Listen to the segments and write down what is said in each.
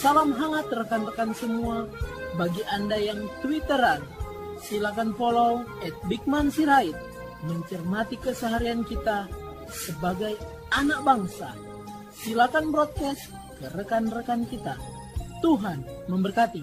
Salam hangat rekan-rekan semua bagi Anda yang Twitteran. Silakan follow @bigmansirait. Bigman mencermati keseharian kita sebagai anak bangsa. Silakan broadcast ke rekan-rekan kita. Tuhan memberkati.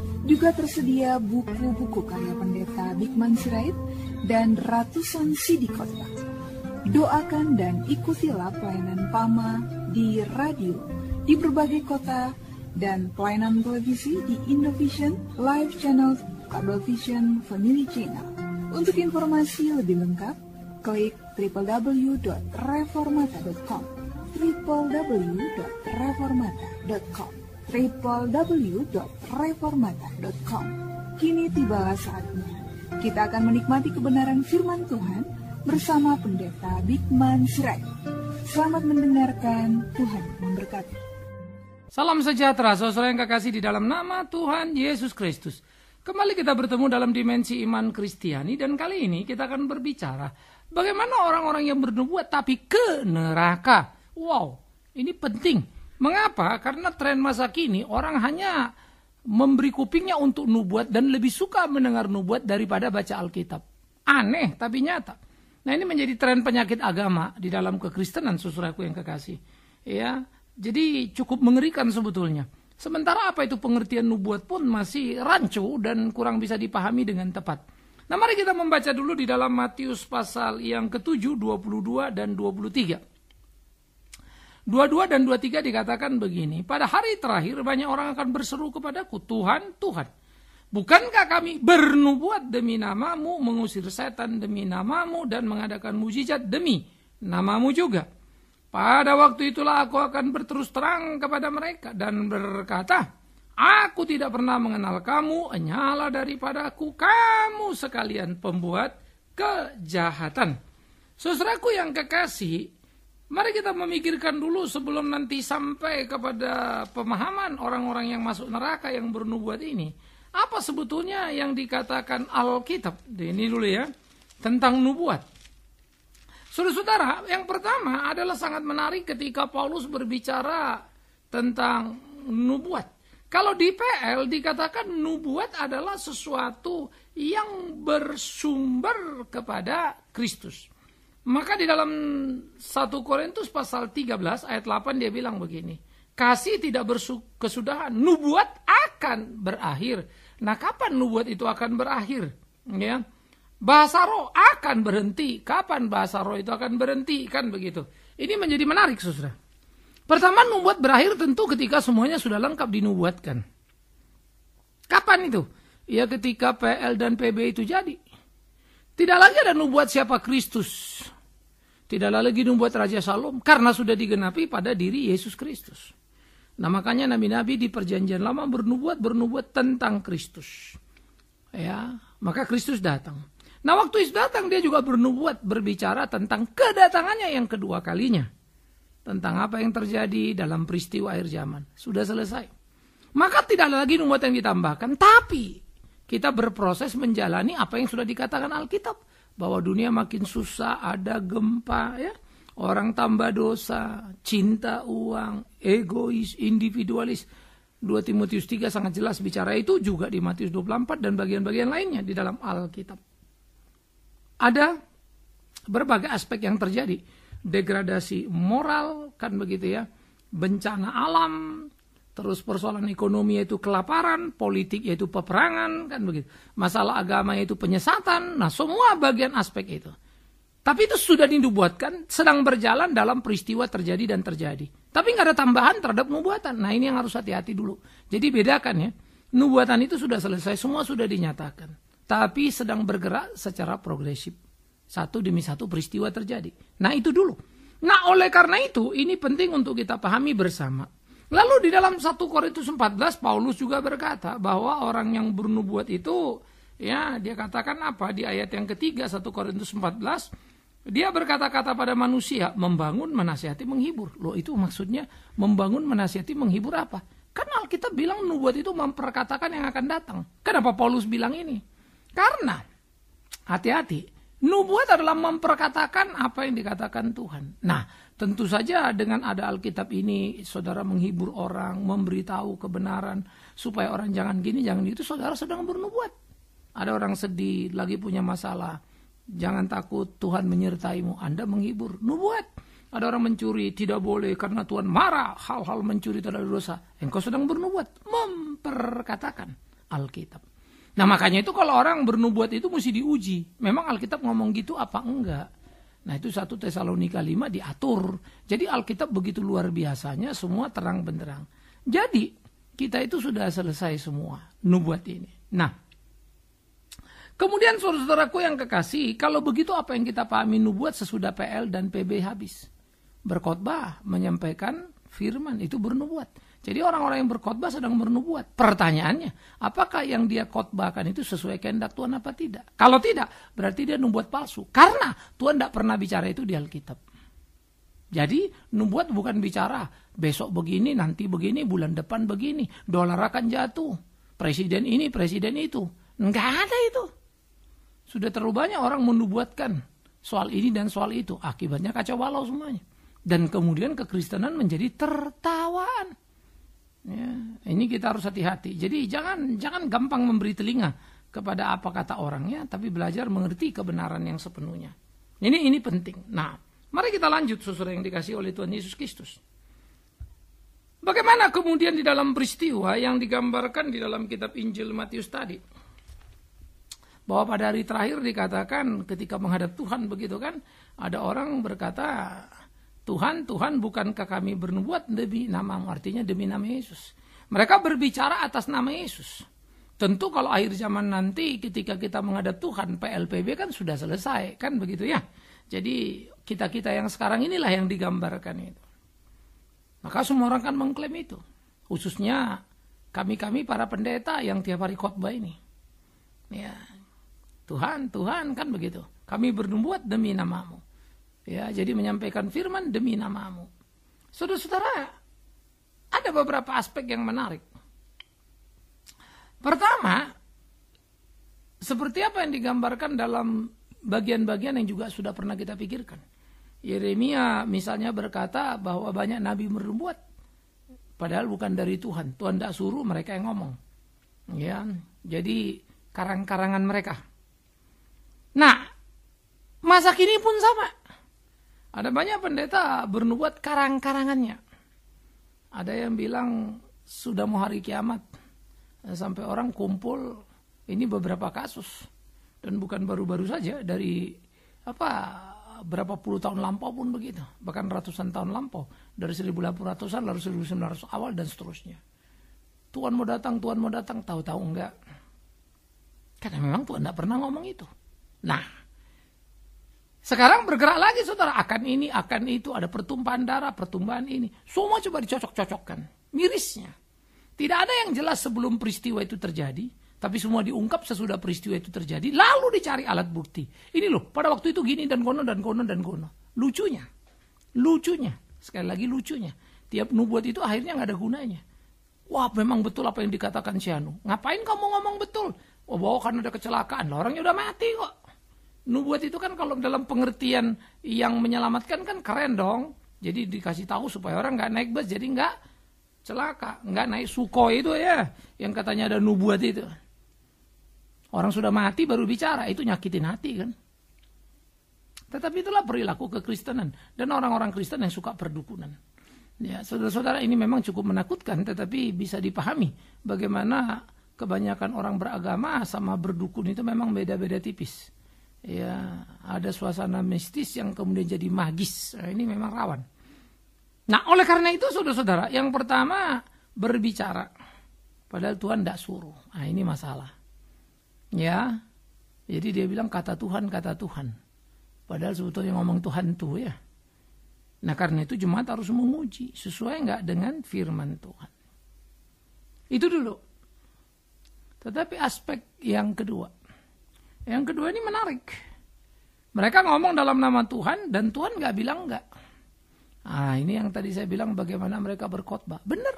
juga tersedia buku-buku karya pendeta Bigman Sirait dan ratusan CD kota. Doakan dan ikutilah pelayanan PAMA di radio di berbagai kota dan pelayanan televisi di Indovision, Live Channel, Vision, Family Channel. Untuk informasi lebih lengkap, klik www.reformata.com www.reformata.com www.reformata.com. Kini tibalah saatnya. Kita akan menikmati kebenaran firman Tuhan bersama Pendeta Bigman Sirait. Selamat mendengarkan, Tuhan memberkati. Salam sejahtera, saudara yang kekasih di dalam nama Tuhan Yesus Kristus. Kembali kita bertemu dalam dimensi iman Kristiani dan kali ini kita akan berbicara bagaimana orang-orang yang bernubuat tapi ke neraka. Wow, ini penting. Mengapa? Karena tren masa kini orang hanya memberi kupingnya untuk nubuat dan lebih suka mendengar nubuat daripada baca Alkitab. Aneh tapi nyata. Nah ini menjadi tren penyakit agama di dalam kekristenan susuraku yang kekasih. Ya, jadi cukup mengerikan sebetulnya. Sementara apa itu pengertian nubuat pun masih rancu dan kurang bisa dipahami dengan tepat. Nah mari kita membaca dulu di dalam Matius pasal yang ke-7, 22 dan 23. 22 dan 23 dikatakan begini, pada hari terakhir banyak orang akan berseru kepadaku, Tuhan, Tuhan. Bukankah kami bernubuat demi namamu, mengusir setan demi namamu, dan mengadakan mujizat demi namamu juga. Pada waktu itulah aku akan berterus terang kepada mereka dan berkata, Aku tidak pernah mengenal kamu, enyala daripadaku, kamu sekalian pembuat kejahatan. Saudaraku yang kekasih, Mari kita memikirkan dulu sebelum nanti sampai kepada pemahaman orang-orang yang masuk neraka yang bernubuat ini. Apa sebetulnya yang dikatakan Alkitab? Ini dulu ya, tentang nubuat. Saudara-saudara, yang pertama adalah sangat menarik ketika Paulus berbicara tentang nubuat. Kalau di PL dikatakan nubuat adalah sesuatu yang bersumber kepada Kristus. Maka di dalam 1 Korintus pasal 13 ayat 8 dia bilang begini. Kasih tidak berkesudahan, nubuat akan berakhir. Nah kapan nubuat itu akan berakhir? Ya. Bahasa roh akan berhenti. Kapan bahasa roh itu akan berhenti? Kan begitu. Ini menjadi menarik, saudara. Pertama, nubuat berakhir tentu ketika semuanya sudah lengkap dinubuatkan. Kapan itu? Ya ketika PL dan PB itu jadi. Tidak lagi ada nubuat siapa Kristus. Tidak lagi nubuat Raja Salom. Karena sudah digenapi pada diri Yesus Kristus. Nah makanya nabi-nabi di perjanjian lama bernubuat-bernubuat tentang Kristus. Ya, maka Kristus datang. Nah waktu Yesus datang dia juga bernubuat berbicara tentang kedatangannya yang kedua kalinya. Tentang apa yang terjadi dalam peristiwa akhir zaman. Sudah selesai. Maka tidak ada lagi nubuat yang ditambahkan. Tapi kita berproses menjalani apa yang sudah dikatakan Alkitab bahwa dunia makin susah, ada gempa ya. Orang tambah dosa, cinta uang, egois, individualis. dua Timotius 3 sangat jelas bicara itu juga di Matius 24 dan bagian-bagian lainnya di dalam Alkitab. Ada berbagai aspek yang terjadi. Degradasi moral kan begitu ya. Bencana alam, terus persoalan ekonomi yaitu kelaparan, politik yaitu peperangan, kan begitu. Masalah agama yaitu penyesatan. Nah, semua bagian aspek itu. Tapi itu sudah dinubuatkan, sedang berjalan dalam peristiwa terjadi dan terjadi. Tapi nggak ada tambahan terhadap nubuatan. Nah, ini yang harus hati-hati dulu. Jadi bedakan ya. Nubuatan itu sudah selesai, semua sudah dinyatakan. Tapi sedang bergerak secara progresif. Satu demi satu peristiwa terjadi. Nah, itu dulu. Nah, oleh karena itu, ini penting untuk kita pahami bersama Lalu di dalam 1 Korintus 14 Paulus juga berkata bahwa orang yang bernubuat itu ya dia katakan apa di ayat yang ketiga 1 Korintus 14 dia berkata-kata pada manusia membangun, menasihati, menghibur. Loh itu maksudnya membangun, menasihati, menghibur apa? Karena Alkitab bilang nubuat itu memperkatakan yang akan datang. Kenapa Paulus bilang ini? Karena hati-hati, nubuat adalah memperkatakan apa yang dikatakan Tuhan. Nah, Tentu saja dengan ada Alkitab ini saudara menghibur orang, memberitahu kebenaran supaya orang jangan gini, jangan itu saudara sedang bernubuat. Ada orang sedih, lagi punya masalah. Jangan takut Tuhan menyertaimu. Anda menghibur, nubuat. Ada orang mencuri, tidak boleh karena Tuhan marah. Hal-hal mencuri tidak dosa. Engkau sedang bernubuat, memperkatakan Alkitab. Nah makanya itu kalau orang bernubuat itu mesti diuji. Memang Alkitab ngomong gitu apa enggak? Nah itu satu Tesalonika 5 diatur. Jadi Alkitab begitu luar biasanya semua terang benderang. Jadi kita itu sudah selesai semua nubuat ini. Nah kemudian saudaraku yang kekasih kalau begitu apa yang kita pahami nubuat sesudah PL dan PB habis. Berkhotbah menyampaikan firman itu bernubuat. Jadi orang-orang yang berkhotbah sedang bernubuat. Pertanyaannya, apakah yang dia khotbahkan itu sesuai kehendak Tuhan apa tidak? Kalau tidak, berarti dia nubuat palsu. Karena Tuhan tidak pernah bicara itu di Alkitab. Jadi nubuat bukan bicara besok begini, nanti begini, bulan depan begini, dolar akan jatuh, presiden ini, presiden itu. Enggak ada itu. Sudah terlalu banyak orang menubuatkan soal ini dan soal itu. Akibatnya kacau walau semuanya. Dan kemudian kekristenan menjadi tertawaan. Ya, ini kita harus hati-hati. Jadi jangan jangan gampang memberi telinga kepada apa kata orangnya, tapi belajar mengerti kebenaran yang sepenuhnya. Ini ini penting. Nah, mari kita lanjut susur yang dikasih oleh Tuhan Yesus Kristus. Bagaimana kemudian di dalam peristiwa yang digambarkan di dalam kitab Injil Matius tadi? Bahwa pada hari terakhir dikatakan ketika menghadap Tuhan begitu kan, ada orang berkata, Tuhan, Tuhan bukankah kami bernubuat demi namamu? Artinya demi nama Yesus. Mereka berbicara atas nama Yesus. Tentu kalau akhir zaman nanti ketika kita menghadap Tuhan, PLPB kan sudah selesai. Kan begitu ya. Jadi kita-kita yang sekarang inilah yang digambarkan itu. Maka semua orang kan mengklaim itu. Khususnya kami-kami para pendeta yang tiap hari khotbah ini. Ya, Tuhan, Tuhan kan begitu. Kami bernubuat demi namamu. Ya, jadi menyampaikan firman demi namamu. Saudara-saudara, ada beberapa aspek yang menarik. Pertama, seperti apa yang digambarkan dalam bagian-bagian yang juga sudah pernah kita pikirkan. Yeremia misalnya berkata bahwa banyak nabi berbuat, padahal bukan dari Tuhan. Tuhan tidak suruh mereka yang ngomong. Ya, jadi karang-karangan mereka. Nah, masa kini pun sama. Ada banyak pendeta bernubuat karang-karangannya. Ada yang bilang sudah mau hari kiamat. Eh, sampai orang kumpul, ini beberapa kasus. Dan bukan baru-baru saja, dari apa berapa puluh tahun lampau pun begitu. Bahkan ratusan tahun lampau. Dari 1800-an lalu 1900 awal dan seterusnya. Tuhan mau datang, Tuhan mau datang, tahu-tahu enggak. Karena memang Tuhan tidak pernah ngomong itu. Nah, sekarang bergerak lagi saudara, akan ini, akan itu, ada pertumpahan darah, pertumbuhan ini. Semua coba dicocok-cocokkan, mirisnya. Tidak ada yang jelas sebelum peristiwa itu terjadi, tapi semua diungkap sesudah peristiwa itu terjadi, lalu dicari alat bukti. Ini loh, pada waktu itu gini dan kono, dan kono, dan kono. Lucunya, lucunya, sekali lagi lucunya. Tiap nubuat itu akhirnya nggak ada gunanya. Wah memang betul apa yang dikatakan Sianu. Ngapain kamu ngomong betul? Oh, bahwa kan ada kecelakaan, lah orangnya udah mati kok. Nubuat itu kan kalau dalam pengertian yang menyelamatkan kan keren dong. Jadi dikasih tahu supaya orang nggak naik bus, jadi nggak celaka, nggak naik suko itu ya, yang katanya ada nubuat itu. Orang sudah mati baru bicara, itu nyakitin hati kan. Tetapi itulah perilaku kekristenan dan orang-orang Kristen yang suka perdukunan. Ya, saudara-saudara ini memang cukup menakutkan tetapi bisa dipahami bagaimana kebanyakan orang beragama sama berdukun itu memang beda-beda tipis ya ada suasana mistis yang kemudian jadi magis. Nah, ini memang rawan. Nah, oleh karena itu saudara-saudara, yang pertama berbicara padahal Tuhan tidak suruh. Nah, ini masalah. Ya. Jadi dia bilang kata Tuhan, kata Tuhan. Padahal sebetulnya ngomong Tuhan tuh ya. Nah, karena itu jemaat harus menguji sesuai nggak dengan firman Tuhan. Itu dulu. Tetapi aspek yang kedua, yang kedua ini menarik. Mereka ngomong dalam nama Tuhan dan Tuhan nggak bilang nggak. Ah ini yang tadi saya bilang bagaimana mereka berkhotbah. Bener,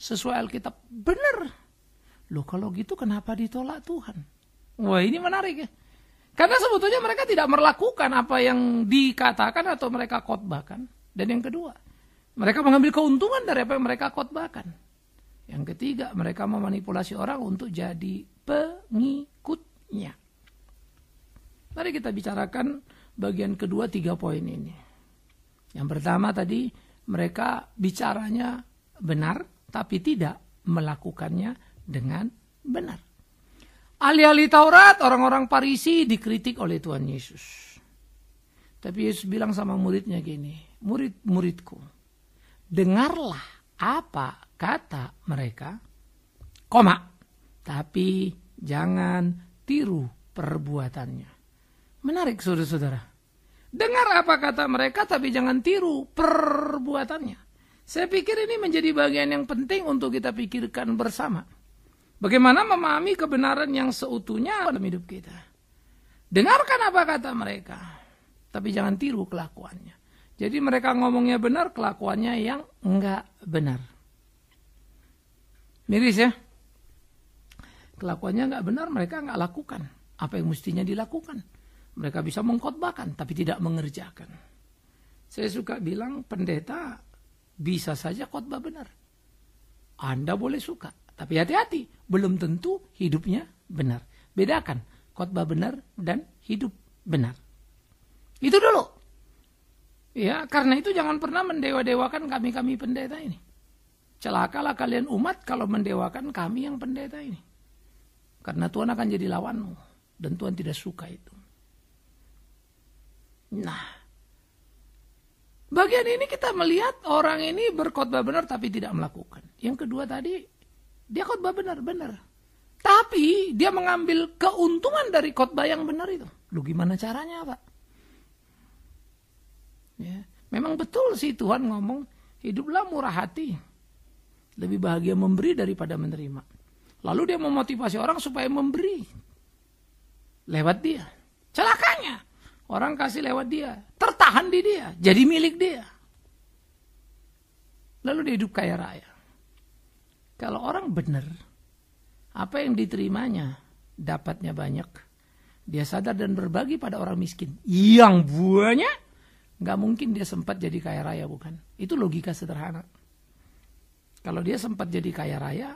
Sesuai Alkitab. Bener. Loh kalau gitu kenapa ditolak Tuhan? Wah ini menarik ya. Karena sebetulnya mereka tidak melakukan apa yang dikatakan atau mereka khotbahkan. Dan yang kedua, mereka mengambil keuntungan dari apa yang mereka khotbahkan. Yang ketiga, mereka memanipulasi orang untuk jadi pengikutnya. Mari kita bicarakan bagian kedua tiga poin ini. Yang pertama tadi mereka bicaranya benar tapi tidak melakukannya dengan benar. Alih-alih Taurat, orang-orang Parisi dikritik oleh Tuhan Yesus. Tapi Yesus bilang sama muridnya gini, murid-muridku, dengarlah apa kata mereka, koma, tapi jangan tiru perbuatannya. Menarik saudara-saudara. Dengar apa kata mereka tapi jangan tiru perbuatannya. Saya pikir ini menjadi bagian yang penting untuk kita pikirkan bersama. Bagaimana memahami kebenaran yang seutuhnya dalam hidup kita. Dengarkan apa kata mereka, tapi jangan tiru kelakuannya. Jadi mereka ngomongnya benar, kelakuannya yang enggak benar. Miris ya? Kelakuannya enggak benar, mereka enggak lakukan. Apa yang mestinya dilakukan? Mereka bisa mengkotbahkan tapi tidak mengerjakan. Saya suka bilang pendeta bisa saja khotbah benar. Anda boleh suka, tapi hati-hati, belum tentu hidupnya benar. Bedakan khotbah benar dan hidup benar. Itu dulu. Ya, karena itu jangan pernah mendewa-dewakan kami-kami pendeta ini. Celakalah kalian umat kalau mendewakan kami yang pendeta ini. Karena Tuhan akan jadi lawanmu dan Tuhan tidak suka itu. Nah, bagian ini kita melihat orang ini berkhotbah benar tapi tidak melakukan. Yang kedua tadi, dia khotbah benar-benar. Tapi dia mengambil keuntungan dari khotbah yang benar itu. Lu gimana caranya Pak? Ya. Memang betul sih Tuhan ngomong, hiduplah murah hati. Lebih bahagia memberi daripada menerima. Lalu dia memotivasi orang supaya memberi. Lewat dia. Celakanya, Orang kasih lewat dia, tertahan di dia, jadi milik dia. Lalu dia hidup kaya raya. Kalau orang benar, apa yang diterimanya, dapatnya banyak. Dia sadar dan berbagi pada orang miskin. Yang buahnya, nggak mungkin dia sempat jadi kaya raya, bukan? Itu logika sederhana. Kalau dia sempat jadi kaya raya,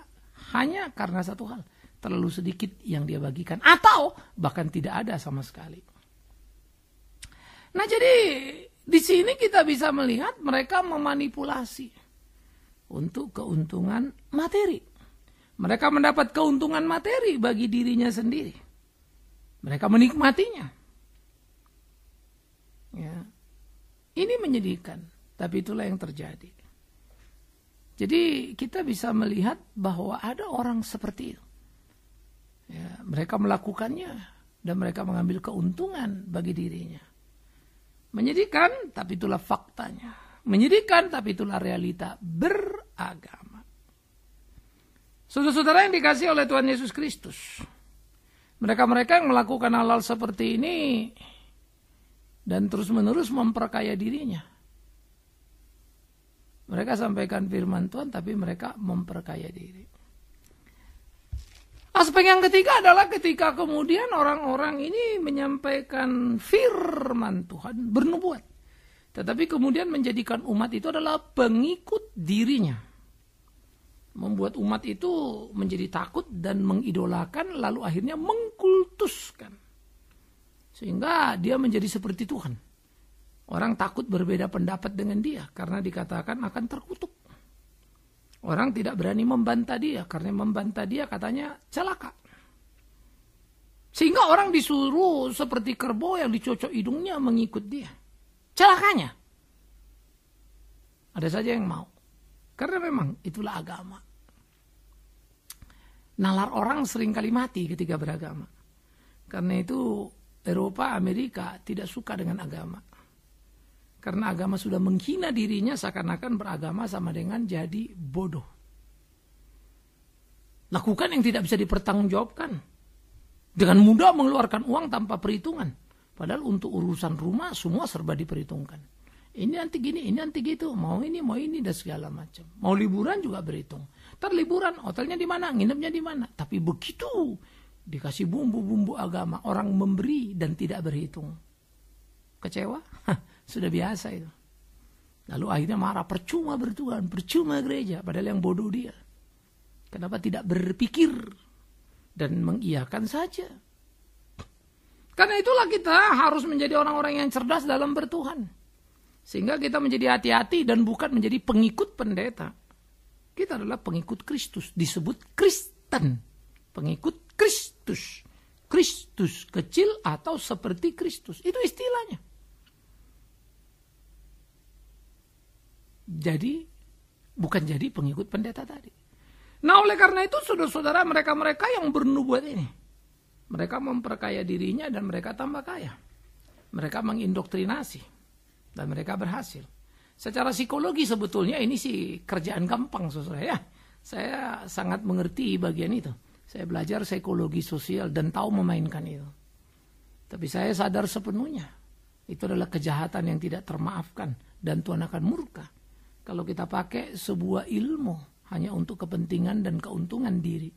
hanya karena satu hal. Terlalu sedikit yang dia bagikan. Atau bahkan tidak ada sama sekali. Nah jadi di sini kita bisa melihat mereka memanipulasi untuk keuntungan materi. Mereka mendapat keuntungan materi bagi dirinya sendiri. Mereka menikmatinya. Ya. Ini menyedihkan, tapi itulah yang terjadi. Jadi kita bisa melihat bahwa ada orang seperti itu. Ya, mereka melakukannya dan mereka mengambil keuntungan bagi dirinya. Menyedihkan, tapi itulah faktanya. Menyedihkan, tapi itulah realita beragama. Saudara-saudara yang dikasih oleh Tuhan Yesus Kristus. Mereka-mereka yang melakukan hal-hal seperti ini dan terus-menerus memperkaya dirinya. Mereka sampaikan firman Tuhan tapi mereka memperkaya diri. Aspek yang ketiga adalah ketika kemudian orang-orang ini menyampaikan firman Tuhan, bernubuat. Tetapi kemudian menjadikan umat itu adalah pengikut dirinya. Membuat umat itu menjadi takut dan mengidolakan lalu akhirnya mengkultuskan. Sehingga dia menjadi seperti Tuhan. Orang takut berbeda pendapat dengan dia karena dikatakan akan terkutuk. Orang tidak berani membantah dia karena membantah dia katanya celaka. Sehingga orang disuruh seperti kerbau yang dicocok hidungnya mengikut dia. Celakanya. Ada saja yang mau. Karena memang itulah agama. Nalar orang seringkali mati ketika beragama. Karena itu Eropa, Amerika tidak suka dengan agama. Karena agama sudah menghina dirinya seakan-akan beragama sama dengan jadi bodoh. Lakukan yang tidak bisa dipertanggungjawabkan. Dengan mudah mengeluarkan uang tanpa perhitungan. Padahal untuk urusan rumah semua serba diperhitungkan. Ini anti gini, ini anti gitu, mau ini, mau ini, dan segala macam. Mau liburan juga berhitung. Terliburan, hotelnya di mana, nginepnya di mana. Tapi begitu dikasih bumbu-bumbu agama, orang memberi dan tidak berhitung. Kecewa? Hah. Sudah biasa itu. Lalu akhirnya marah, percuma bertuhan, percuma gereja, padahal yang bodoh dia. Kenapa tidak berpikir dan mengiyakan saja? Karena itulah kita harus menjadi orang-orang yang cerdas dalam bertuhan. Sehingga kita menjadi hati-hati dan bukan menjadi pengikut pendeta. Kita adalah pengikut Kristus, disebut Kristen. Pengikut Kristus. Kristus kecil atau seperti Kristus. Itu istilahnya. jadi bukan jadi pengikut pendeta tadi. Nah oleh karena itu saudara-saudara mereka-mereka yang bernubuat ini. Mereka memperkaya dirinya dan mereka tambah kaya. Mereka mengindoktrinasi. Dan mereka berhasil. Secara psikologi sebetulnya ini sih kerjaan gampang saudara ya. Saya sangat mengerti bagian itu. Saya belajar psikologi sosial dan tahu memainkan itu. Tapi saya sadar sepenuhnya. Itu adalah kejahatan yang tidak termaafkan dan Tuhan akan murka kalau kita pakai sebuah ilmu hanya untuk kepentingan dan keuntungan diri.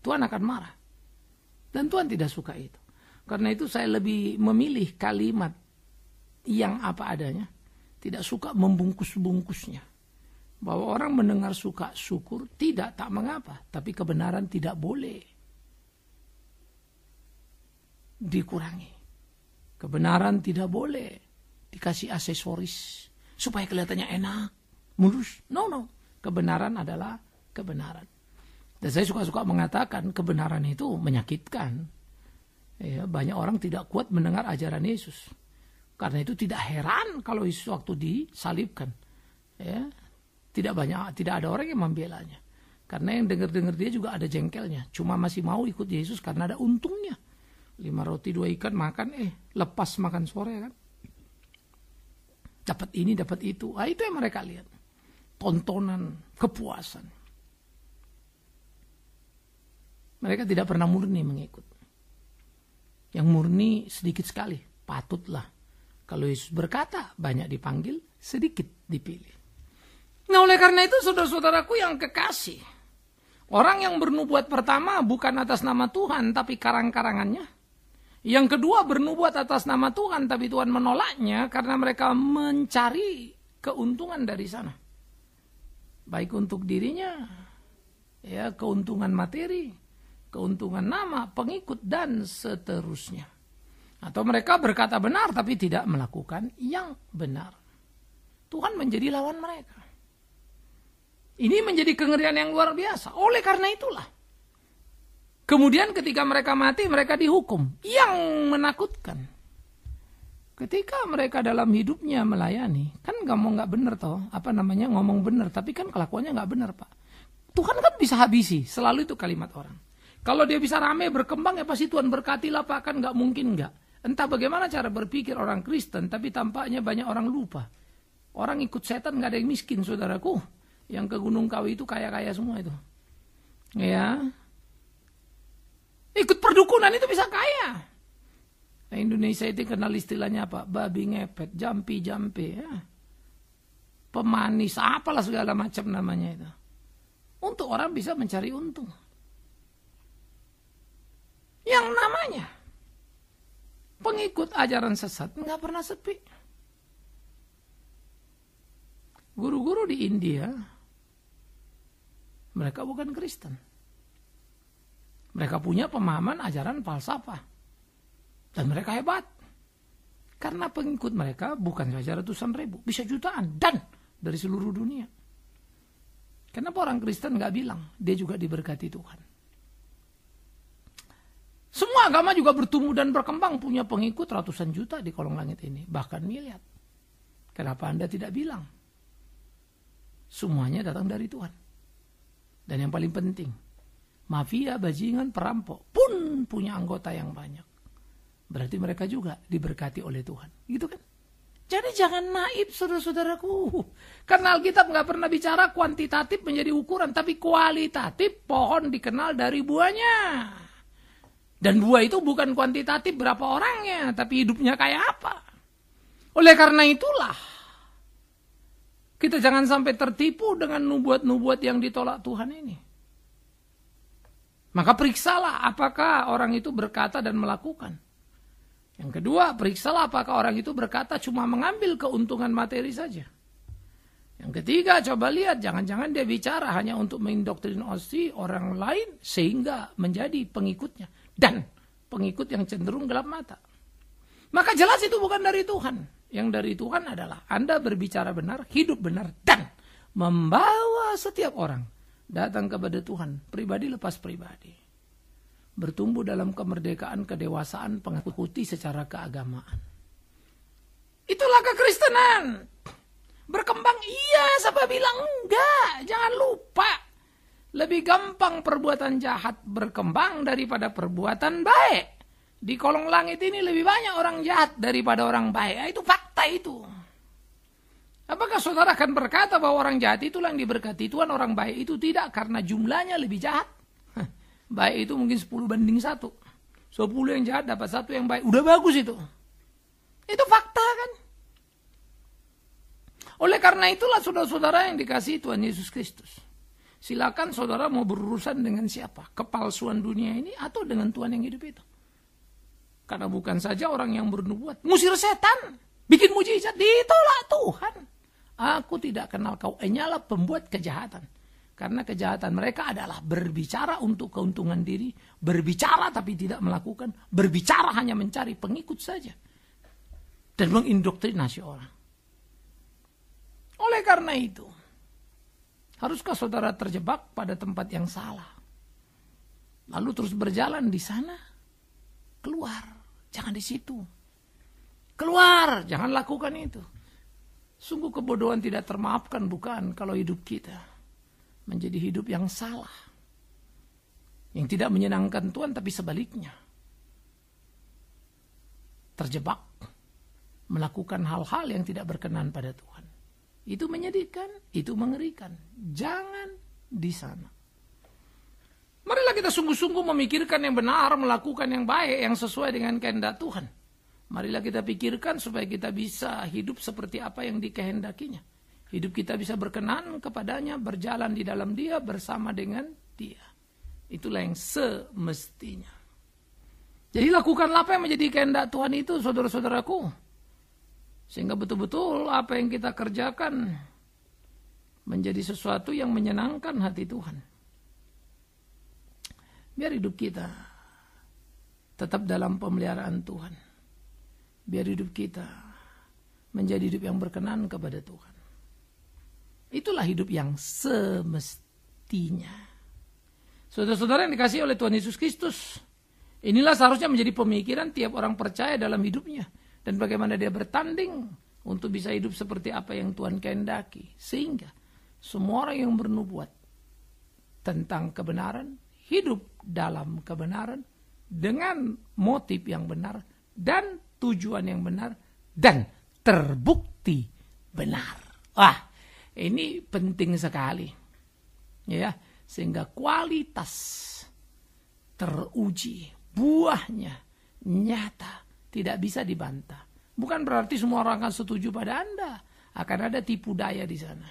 Tuhan akan marah. Dan Tuhan tidak suka itu. Karena itu saya lebih memilih kalimat yang apa adanya. Tidak suka membungkus-bungkusnya. Bahwa orang mendengar suka syukur tidak tak mengapa. Tapi kebenaran tidak boleh dikurangi. Kebenaran tidak boleh dikasih aksesoris supaya kelihatannya enak, mulus. No, no. Kebenaran adalah kebenaran. Dan saya suka-suka mengatakan kebenaran itu menyakitkan. Ya, banyak orang tidak kuat mendengar ajaran Yesus. Karena itu tidak heran kalau Yesus waktu disalibkan. Ya, tidak banyak tidak ada orang yang membelanya. Karena yang dengar-dengar dia juga ada jengkelnya. Cuma masih mau ikut Yesus karena ada untungnya. Lima roti dua ikan makan eh lepas makan sore kan dapat ini, dapat itu. Ah, itu yang mereka lihat. Tontonan, kepuasan. Mereka tidak pernah murni mengikut. Yang murni sedikit sekali, patutlah. Kalau Yesus berkata, banyak dipanggil, sedikit dipilih. Nah oleh karena itu saudara-saudaraku yang kekasih. Orang yang bernubuat pertama bukan atas nama Tuhan, tapi karang-karangannya yang kedua bernubuat atas nama Tuhan tapi Tuhan menolaknya karena mereka mencari keuntungan dari sana. Baik untuk dirinya, ya keuntungan materi, keuntungan nama, pengikut dan seterusnya. Atau mereka berkata benar tapi tidak melakukan yang benar. Tuhan menjadi lawan mereka. Ini menjadi kengerian yang luar biasa. Oleh karena itulah Kemudian ketika mereka mati, mereka dihukum. Yang menakutkan. Ketika mereka dalam hidupnya melayani, kan mau nggak bener toh, apa namanya ngomong bener, tapi kan kelakuannya nggak bener pak. Tuhan kan bisa habisi, selalu itu kalimat orang. Kalau dia bisa rame berkembang ya pasti Tuhan berkatilah pak, kan nggak mungkin nggak. Entah bagaimana cara berpikir orang Kristen, tapi tampaknya banyak orang lupa. Orang ikut setan nggak ada yang miskin saudaraku. Yang ke Gunung Kawi itu kaya-kaya semua itu. Ya, Ikut perdukunan itu bisa kaya. Nah, Indonesia itu kenal istilahnya apa? Babi ngepet, jampi-jampi ya. Pemanis, apalah segala macam namanya itu. Untuk orang bisa mencari untung. Yang namanya pengikut ajaran sesat nggak pernah sepi. Guru-guru di India mereka bukan Kristen. Mereka punya pemahaman ajaran falsafah. Dan mereka hebat. Karena pengikut mereka bukan saja ratusan ribu, bisa jutaan dan dari seluruh dunia. Kenapa orang Kristen gak bilang dia juga diberkati Tuhan? Semua agama juga bertumbuh dan berkembang punya pengikut ratusan juta di kolong langit ini, bahkan miliar. Kenapa Anda tidak bilang? Semuanya datang dari Tuhan. Dan yang paling penting, mafia, bajingan, perampok pun punya anggota yang banyak. Berarti mereka juga diberkati oleh Tuhan. Gitu kan? Jadi jangan naib saudara-saudaraku. Karena Alkitab nggak pernah bicara kuantitatif menjadi ukuran. Tapi kualitatif pohon dikenal dari buahnya. Dan buah itu bukan kuantitatif berapa orangnya. Tapi hidupnya kayak apa. Oleh karena itulah. Kita jangan sampai tertipu dengan nubuat-nubuat yang ditolak Tuhan ini. Maka periksalah apakah orang itu berkata dan melakukan. Yang kedua, periksalah apakah orang itu berkata cuma mengambil keuntungan materi saja. Yang ketiga, coba lihat jangan-jangan dia bicara hanya untuk osi orang lain sehingga menjadi pengikutnya dan pengikut yang cenderung gelap mata. Maka jelas itu bukan dari Tuhan. Yang dari Tuhan adalah Anda berbicara benar, hidup benar dan membawa setiap orang datang kepada Tuhan, pribadi lepas pribadi. Bertumbuh dalam kemerdekaan, kedewasaan, pengikuti secara keagamaan. Itulah kekristenan. Berkembang iya, siapa bilang enggak. Jangan lupa. Lebih gampang perbuatan jahat berkembang daripada perbuatan baik. Di kolong langit ini lebih banyak orang jahat daripada orang baik. Nah, itu fakta itu. Apakah saudara akan berkata bahwa orang jahat itu yang diberkati Tuhan, orang baik itu tidak karena jumlahnya lebih jahat? baik itu mungkin 10 banding 1. 10 yang jahat dapat satu yang baik. Udah bagus itu. Itu fakta kan? Oleh karena itulah saudara-saudara yang dikasih Tuhan Yesus Kristus. Silakan saudara mau berurusan dengan siapa? Kepalsuan dunia ini atau dengan Tuhan yang hidup itu? Karena bukan saja orang yang bernubuat. Musir setan. Bikin mujizat. Ditolak Tuhan. Aku tidak kenal kau. Enyalah eh, pembuat kejahatan. Karena kejahatan mereka adalah berbicara untuk keuntungan diri, berbicara tapi tidak melakukan, berbicara hanya mencari pengikut saja. Dan mengindoktrinasi orang. Oleh karena itu, haruskah saudara terjebak pada tempat yang salah? Lalu terus berjalan di sana, keluar, jangan di situ. Keluar, jangan lakukan itu Sungguh kebodohan tidak termaafkan bukan kalau hidup kita menjadi hidup yang salah. Yang tidak menyenangkan Tuhan tapi sebaliknya. Terjebak melakukan hal-hal yang tidak berkenan pada Tuhan. Itu menyedihkan, itu mengerikan. Jangan di sana. Marilah kita sungguh-sungguh memikirkan yang benar, melakukan yang baik, yang sesuai dengan kehendak Tuhan. Marilah kita pikirkan supaya kita bisa hidup seperti apa yang dikehendakinya. Hidup kita bisa berkenan kepadanya, berjalan di dalam dia, bersama dengan dia. Itulah yang semestinya. Jadi lakukanlah apa yang menjadi kehendak Tuhan itu, saudara-saudaraku. Sehingga betul-betul apa yang kita kerjakan menjadi sesuatu yang menyenangkan hati Tuhan. Biar hidup kita tetap dalam pemeliharaan Tuhan biar hidup kita menjadi hidup yang berkenan kepada Tuhan. Itulah hidup yang semestinya. Saudara-saudara yang dikasih oleh Tuhan Yesus Kristus, inilah seharusnya menjadi pemikiran tiap orang percaya dalam hidupnya dan bagaimana dia bertanding untuk bisa hidup seperti apa yang Tuhan kehendaki. Sehingga semua orang yang bernubuat tentang kebenaran hidup dalam kebenaran dengan motif yang benar dan tujuan yang benar, dan terbukti benar. Wah, ini penting sekali. Ya, sehingga kualitas teruji, buahnya nyata, tidak bisa dibantah. Bukan berarti semua orang akan setuju pada Anda. Akan ada tipu daya di sana.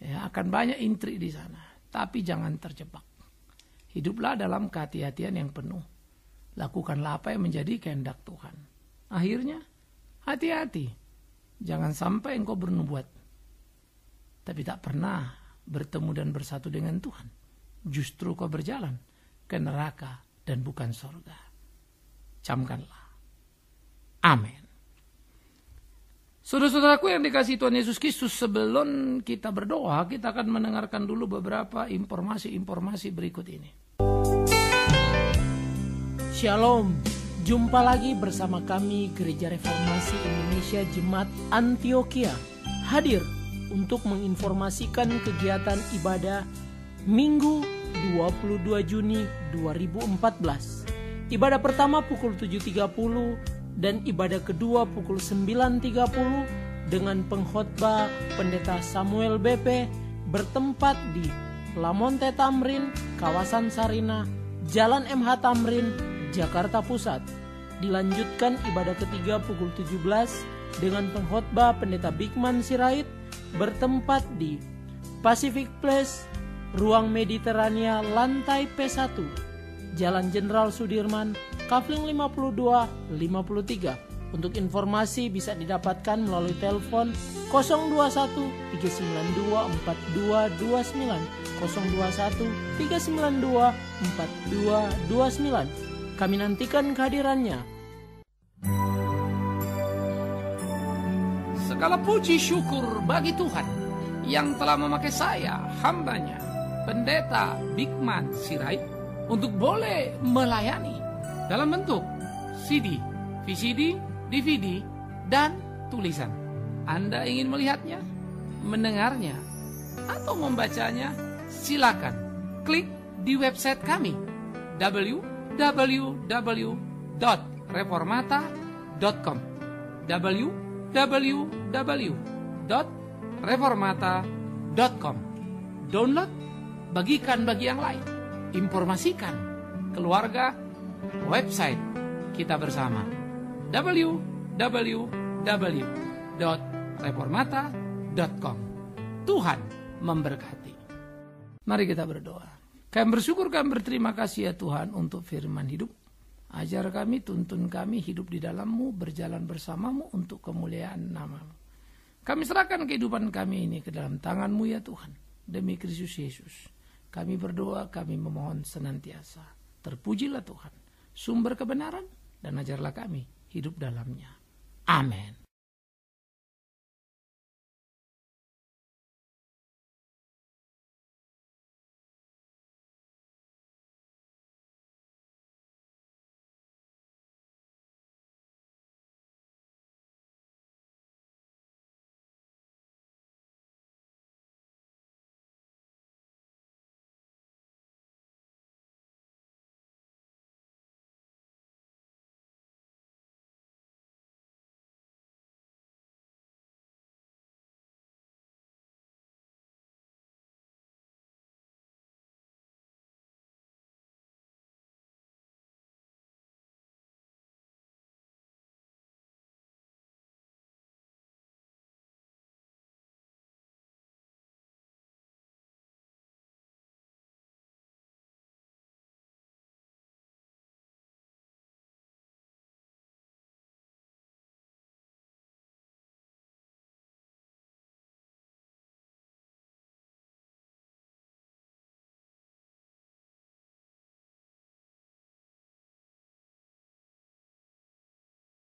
Ya, akan banyak intrik di sana. Tapi jangan terjebak. Hiduplah dalam kehati-hatian yang penuh. Lakukanlah apa yang menjadi kehendak Tuhan. Akhirnya, hati-hati. Jangan sampai engkau bernubuat. Tapi tak pernah bertemu dan bersatu dengan Tuhan. Justru kau berjalan ke neraka dan bukan sorga. Camkanlah. Amin. Saudara-saudaraku yang dikasih Tuhan Yesus Kristus, sebelum kita berdoa, kita akan mendengarkan dulu beberapa informasi-informasi berikut ini. Shalom. Jumpa lagi bersama kami Gereja Reformasi Indonesia Jemaat Antioquia hadir untuk menginformasikan kegiatan ibadah Minggu 22 Juni 2014. Ibadah pertama pukul 7.30 dan ibadah kedua pukul 9.30 dengan pengkhotbah Pendeta Samuel BP bertempat di Lamonte Tamrin, kawasan Sarina, Jalan MH Tamrin, Jakarta Pusat. Dilanjutkan ibadah ketiga pukul 17 dengan pengkhotbah Pendeta Bigman Sirait bertempat di Pacific Place, Ruang Mediterania Lantai P1, Jalan Jenderal Sudirman, Kavling 52 53. Untuk informasi bisa didapatkan melalui telepon 021 392 4229 021 392 4229 kami nantikan kehadirannya. Segala puji syukur bagi Tuhan yang telah memakai saya, hambanya, pendeta Bigman Sirait, untuk boleh melayani dalam bentuk CD, VCD, DVD, dan tulisan. Anda ingin melihatnya, mendengarnya, atau membacanya, silakan klik di website kami www www.reformata.com www.reformata.com Download, bagikan bagi yang lain, informasikan keluarga, website kita bersama www.reformata.com Tuhan memberkati. Mari kita berdoa. Kami bersyukur, kami berterima kasih ya Tuhan untuk firman hidup. Ajar kami, tuntun kami hidup di dalammu, berjalan bersamamu untuk kemuliaan namamu. Kami serahkan kehidupan kami ini ke dalam tanganmu ya Tuhan. Demi Kristus Yesus, kami berdoa, kami memohon senantiasa. Terpujilah Tuhan, sumber kebenaran, dan ajarlah kami hidup dalamnya. Amin.